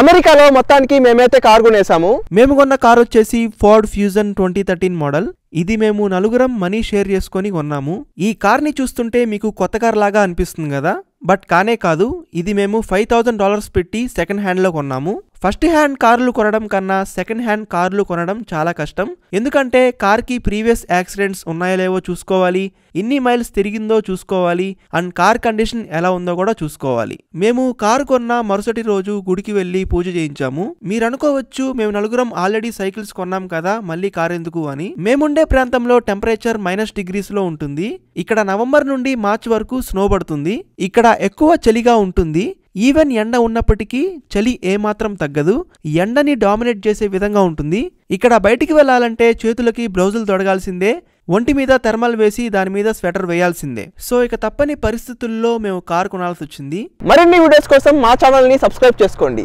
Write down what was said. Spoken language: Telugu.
అమెరికాలో మొత్తానికి మేమైతే కార్ కొనేసాము మేము కొన్న కార్ వచ్చేసి Ford Fusion twenty thirteen model ఇది మేము నలుగురం మనీ షేర్ చేసుకొని కొన్నాము ఈ కార్ని చూస్తుంటే మీకు కొత్త కార్ లాగా అనిపిస్తుంది కదా బట్ కానే కాదు ఇది మేము ఫైవ్ థౌజండ్ డాలర్స్ పెట్టి సెకండ్ హ్యాండ్లో కొన్నాము ఫస్ట్ హ్యాండ్ కార్లు కొనడం కన్నా సెకండ్ హ్యాండ్ కార్లు కొనడం చాలా కష్టం ఎందుకంటే కార్కి ప్రీవియస్ యాక్సిడెంట్స్ ఉన్నాయో లేవో చూసుకోవాలి ఎన్ని మైల్స్ తిరిగిందో చూసుకోవాలి అండ్ కార్ కండిషన్ ఎలా ఉందో కూడా చూసుకోవాలి మేము కారు కొన్న మరుసటి రోజు గుడికి వెళ్ళి పూజ చేయించాము మీరు అనుకోవచ్చు మేము నలుగురం ఆల్రెడీ సైకిల్స్ కొన్నాం కదా మళ్ళీ కార్ ఎందుకు అని మేముండే ప్రాంతంలో టెంపరేచర్ మైనస్ డిగ్రీస్ లో ఉంటుంది ఇక్కడ నవంబర్ నుండి మార్చ్ వరకు స్నో పడుతుంది ఇక్కడ ఎక్కువ చలిగా ఉంటుంది ఈవెన్ ఎండ ఉన్నప్పటికీ చలి ఏమాత్రం తగ్గదు ఎండని డామినేట్ చేసే విధంగా ఉంటుంది ఇక్కడ బయటికి వెళ్ళాలంటే చేతులకి బ్లౌజులు తొడగాల్సిందే ఒంటి మీద థర్మల్ వేసి దాని మీద స్వెటర్ వేయాల్సిందే సో ఇక తప్పని పరిస్థితుల్లో మేము కారు కొనాల్సి వచ్చింది మరిన్ని వీడియోస్ కోసం మా ని సబ్స్క్రైబ్ చేసుకోండి